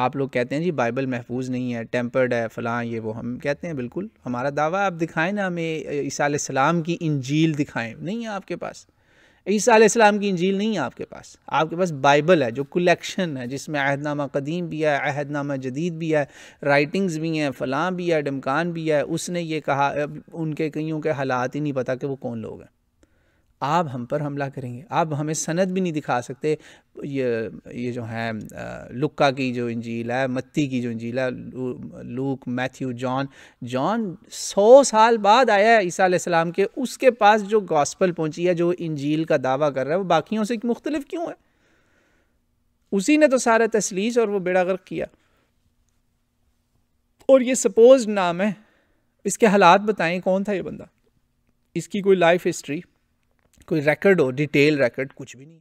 आप लोग कहते हैं जी बाइबल महफूज नहीं है टेम्पर्ड है फ़लाँ ये वो हम कहते हैं बिल्कुल हमारा दावा आप दिखाएं ना हमें ईसीम की इंजील दिखाएं नहीं है आपके पास ईसीम की इंजील नहीं है आपके पास आपके पास बाइबल है जो कलेक्शन है जिसमें अहदनामा कदीम भी है अहदनामा जदीद भी है राइटिंग्स भी हैं फ़लाँ भी है डमकान भी है उसने ये कहा उनके कईयों के हालात ही नहीं पता कि वो कौन लोग हैं आप हम पर हमला करेंगे आप हमें सनद भी नहीं दिखा सकते ये ये जो है लुक्का की जो इंजील है मत्ती की जो इंजील है लूक मैथ्यू जॉन जॉन सौ साल बाद आया है ईसा सलाम के उसके पास जो गॉस्पल पहुंची है जो इंजील का दावा कर रहा है वो बाकियों से मुख्तलिफ क्यों है उसी ने तो सारा तसलीस और वो बेड़ा गर्क किया और ये सपोज नाम है इसके हालात बताएं कौन था ये बंदा इसकी कोई लाइफ हिस्ट्री कोई रिकॉर्ड हो डिटेल रिकॉर्ड कुछ भी नहीं